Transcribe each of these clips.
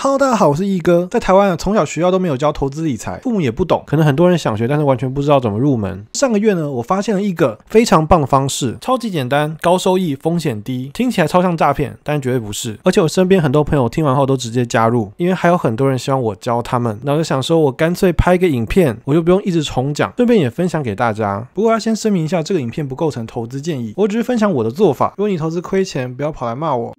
Hello，大家好，我是一哥。在台湾，啊，从小学校都没有教投资理财，父母也不懂。可能很多人想学，但是完全不知道怎么入门。上个月呢，我发现了一个非常棒的方式，超级简单，高收益，风险低，听起来超像诈骗，但绝对不是。而且我身边很多朋友听完后都直接加入，因为还有很多人希望我教他们。那我就想说，我干脆拍一个影片，我就不用一直重讲，顺便也分享给大家。不过要先声明一下，这个影片不构成投资建议，我只是分享我的做法。如果你投资亏钱，不要跑来骂我。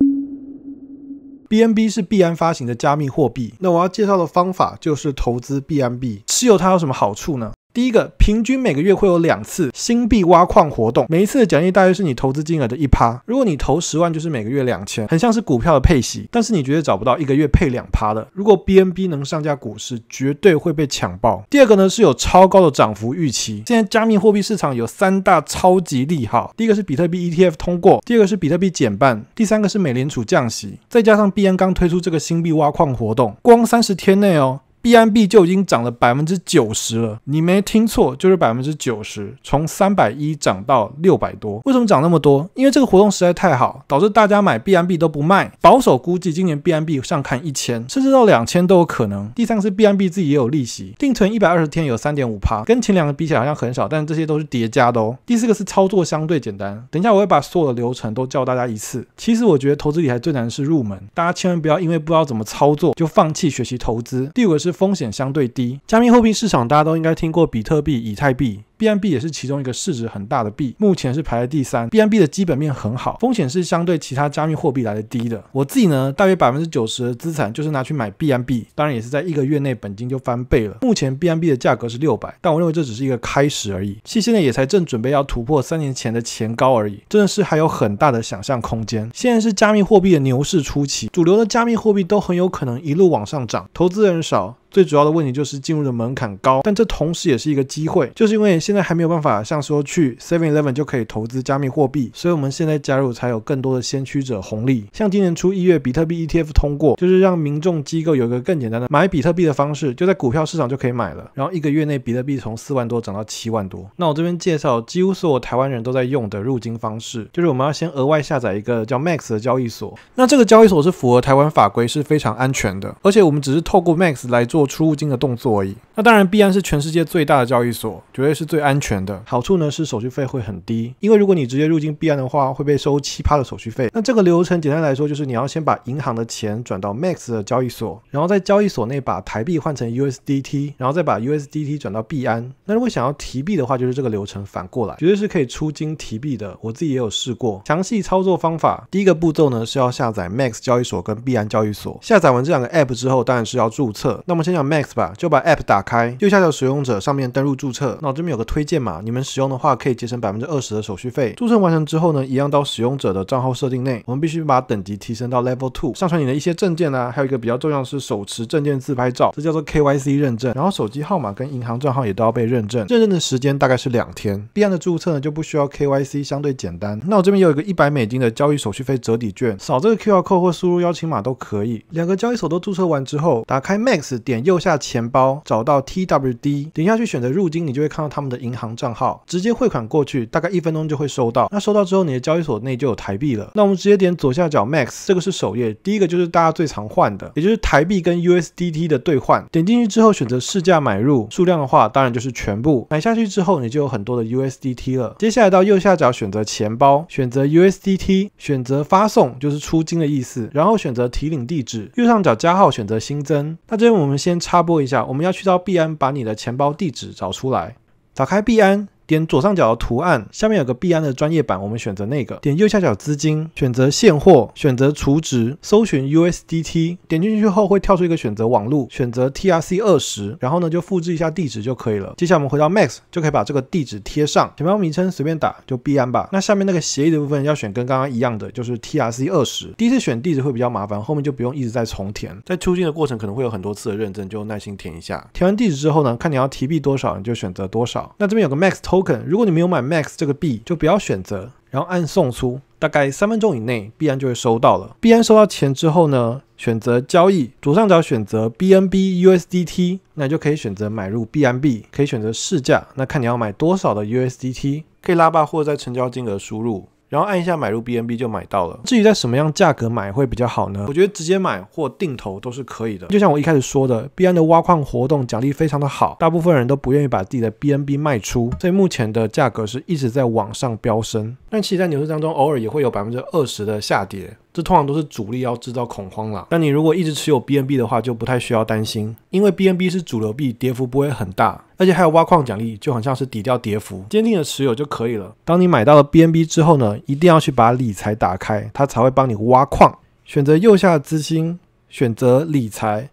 BMB 是币安发行的加密货币，那我要介绍的方法就是投资 BMB。持有它有什么好处呢？第一个，平均每个月会有两次新币挖矿活动，每一次的奖励大约是你投资金额的一趴。如果你投十万，就是每个月两千，很像是股票的配息，但是你绝对找不到一个月配两趴的。如果 BNB 能上架股市，绝对会被抢爆。第二个呢，是有超高的涨幅预期。现在加密货币市场有三大超级利好：，第一个是比特币 ETF 通过，第二个是比特币减半，第三个是美联储降息，再加上 b n 刚推出这个新币挖矿活动，光三十天内哦。B M B 就已经涨了百分之九十了，你没听错，就是百分之九十，从三百一涨到六百多。为什么涨那么多？因为这个活动实在太好，导致大家买 B M B 都不卖。保守估计，今年 B M B 上看一千，甚至到两千都有可能。第三个是 B M B 自己也有利息，定存一百二十天有三点五趴，跟前两个比起来好像很少，但这些都是叠加的哦。第四个是操作相对简单，等一下我会把所有的流程都教大家一次。其实我觉得投资理财最难的是入门，大家千万不要因为不知道怎么操作就放弃学习投资。第五个是。风险相对低，加密货币市场大家都应该听过比特币、以太币，B M B 也是其中一个市值很大的币，目前是排在第三。B M B 的基本面很好，风险是相对其他加密货币来的低的。我自己呢，大约百分之九十的资产就是拿去买 B M B，当然也是在一个月内本金就翻倍了。目前 B M B 的价格是六百，但我认为这只是一个开始而已。其现在也才正准备要突破三年前的前高而已，真的是还有很大的想象空间。现在是加密货币的牛市初期，主流的加密货币都很有可能一路往上涨，投资人少。最主要的问题就是进入的门槛高，但这同时也是一个机会，就是因为现在还没有办法像说去 Seven Eleven 就可以投资加密货币，所以我们现在加入才有更多的先驱者红利。像今年初一月，比特币 ETF 通过，就是让民众机构有一个更简单的买比特币的方式，就在股票市场就可以买了。然后一个月内，比特币从四万多涨到七万多。那我这边介绍，几乎所有台湾人都在用的入金方式，就是我们要先额外下载一个叫 Max 的交易所。那这个交易所是符合台湾法规，是非常安全的，而且我们只是透过 Max 来做。做出入金的动作而已。那当然，币安是全世界最大的交易所，绝对是最安全的。好处呢是手续费会很低，因为如果你直接入境币安的话，会被收七葩的手续费。那这个流程简单来说就是你要先把银行的钱转到 MAX 的交易所，然后在交易所内把台币换成 USDT，然后再把 USDT 转到币安。那如果想要提币的话，就是这个流程反过来，绝对是可以出金提币的。我自己也有试过。详细操作方法，第一个步骤呢是要下载 MAX 交易所跟币安交易所。下载完这两个 App 之后，当然是要注册。那么们。先讲 Max 吧，就把 App 打开，右下角使用者上面登录注册，那我这边有个推荐码，你们使用的话可以节省百分之二十的手续费。注册完成之后呢，一样到使用者的账号设定内，我们必须把等级提升到 Level Two，上传你的一些证件啊，还有一个比较重要的是手持证件自拍照，这叫做 KYC 认证，然后手机号码跟银行账号也都要被认证，认证的时间大概是两天。b i 的注册呢就不需要 KYC，相对简单。那我这边有一个一百美金的交易手续费折抵券，扫这个 QR code 或输入邀请码都可以。两个交易所都注册完之后，打开 Max 点。右下钱包找到 TWD，点下去选择入金，你就会看到他们的银行账号，直接汇款过去，大概一分钟就会收到。那收到之后，你的交易所内就有台币了。那我们直接点左下角 Max，这个是首页，第一个就是大家最常换的，也就是台币跟 USDT 的兑换。点进去之后，选择市价买入，数量的话当然就是全部。买下去之后，你就有很多的 USDT 了。接下来到右下角选择钱包，选择 USDT，选择发送就是出金的意思，然后选择提领地址，右上角加号选择新增。那这边我们先。先插播一下，我们要去到币安把你的钱包地址找出来，打开币安。点左上角的图案，下面有个币安的专业版，我们选择那个。点右下角资金，选择现货，选择储值，搜寻 USDT。点进去后会跳出一个选择网路，选择 TRC 二十，然后呢就复制一下地址就可以了。接下来我们回到 Max，就可以把这个地址贴上。钱包名称随便打，就币安吧。那下面那个协议的部分要选跟刚刚一样的，就是 TRC 二十。第一次选地址会比较麻烦，后面就不用一直在重填。在出境的过程可能会有很多次的认证，就耐心填一下。填完地址之后呢，看你要提币多少，你就选择多少。那这边有个 Max 偷。如果你没有买 Max 这个币，就不要选择，然后按送出，大概三分钟以内，币安就会收到了。币安收到钱之后呢，选择交易，左上角选择 BNB USDT，那就可以选择买入 BNB，可以选择市价，那看你要买多少的 USDT，可以拉吧，或者在成交金额输入。然后按一下买入 BNB 就买到了。至于在什么样价格买会比较好呢？我觉得直接买或定投都是可以的。就像我一开始说的，币安的挖矿活动奖励非常的好，大部分人都不愿意把自己的 BNB 卖出，所以目前的价格是一直在往上飙升。但其实，在牛市当中，偶尔也会有百分之二十的下跌。这通常都是主力要制造恐慌啦。但你如果一直持有 BNB 的话，就不太需要担心，因为 BNB 是主流币，跌幅不会很大，而且还有挖矿奖励，就很像是抵掉跌幅，坚定的持有就可以了。当你买到了 BNB 之后呢，一定要去把理财打开，它才会帮你挖矿。选择右下资金，选择理财。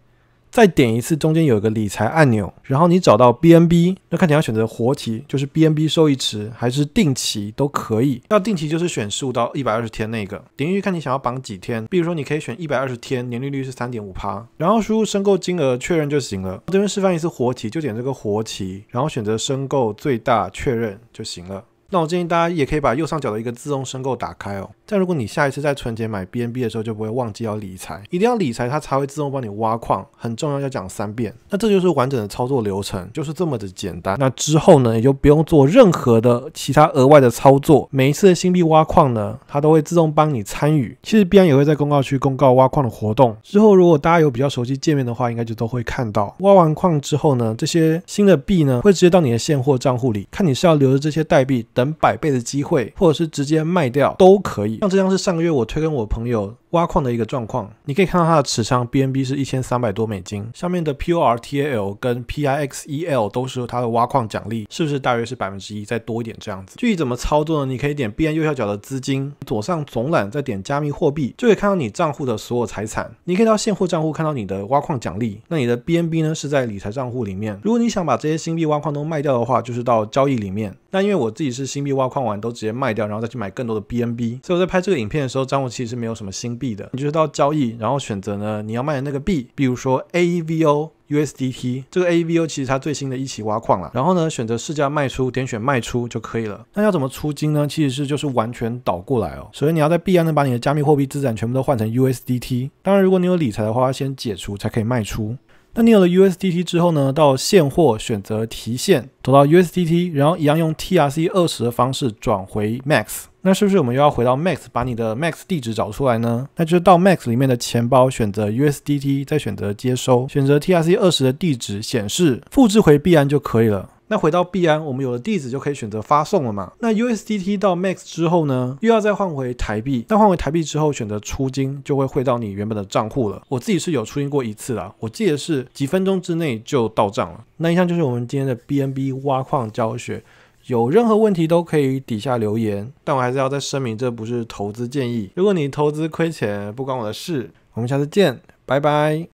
再点一次，中间有一个理财按钮，然后你找到 BNB，那看你要选择活期，就是 BNB 收益池还是定期都可以。要定期就是选十五到一百二十天那个，点进去看你想要绑几天。比如说你可以选一百二十天，年利率是三点五趴，然后输入申购金额确认就行了。这边示范一次活期，就点这个活期，然后选择申购最大确认就行了。那我建议大家也可以把右上角的一个自动申购打开哦。但如果你下一次在存钱买 BNB 的时候，就不会忘记要理财，一定要理财，它才会自动帮你挖矿。很重要，要讲三遍。那这就是完整的操作流程，就是这么的简单。那之后呢，也就不用做任何的其他额外的操作。每一次的新币挖矿呢，它都会自动帮你参与。其实币 b 也会在公告区公告挖矿的活动。之后如果大家有比较熟悉界面的话，应该就都会看到。挖完矿之后呢，这些新的币呢，会直接到你的现货账户里。看你是要留着这些代币。等百倍的机会，或者是直接卖掉都可以。像这样是上个月我推跟我朋友。挖矿的一个状况，你可以看到它的持仓 BNB 是一千三百多美金，下面的 PORTAL 跟 PIXEL 都是它的挖矿奖励，是不是大约是百分之一再多一点这样子？具体怎么操作呢？你可以点 BNB 右下角的资金，左上总览再点加密货币，就可以看到你账户的所有财产。你可以到现货账户看到你的挖矿奖励，那你的 BNB 呢是在理财账户里面。如果你想把这些新币挖矿都卖掉的话，就是到交易里面。那因为我自己是新币挖矿完都直接卖掉，然后再去买更多的 BNB，所以我在拍这个影片的时候账户其实没有什么新。币的，你就到交易，然后选择呢你要卖的那个币，比如说 A V O U S D T 这个 A V O 其实它最新的一起挖矿了，然后呢选择市价卖出，点选卖出就可以了。那要怎么出金呢？其实是就是完全倒过来哦。首先你要在币安呢把你的加密货币资产全部都换成 U S D T，当然如果你有理财的话，要先解除才可以卖出。那你有了 USDT 之后呢？到现货选择提现，走到 USDT，然后一样用 TRC 二十的方式转回 Max。那是不是我们又要回到 Max，把你的 Max 地址找出来呢？那就到 Max 里面的钱包选择 USDT，再选择接收，选择 TRC 二十的地址显示，复制回币安就可以了。那回到币安，我们有了地址就可以选择发送了嘛？那 USDT 到 Max 之后呢，又要再换回台币。那换回台币之后，选择出金就会汇到你原本的账户了。我自己是有出金过一次啦，我记得是几分钟之内就到账了。那以上就是我们今天的 BNB 挖矿教学，有任何问题都可以底下留言。但我还是要再声明，这不是投资建议。如果你投资亏钱，不关我的事。我们下次见，拜拜。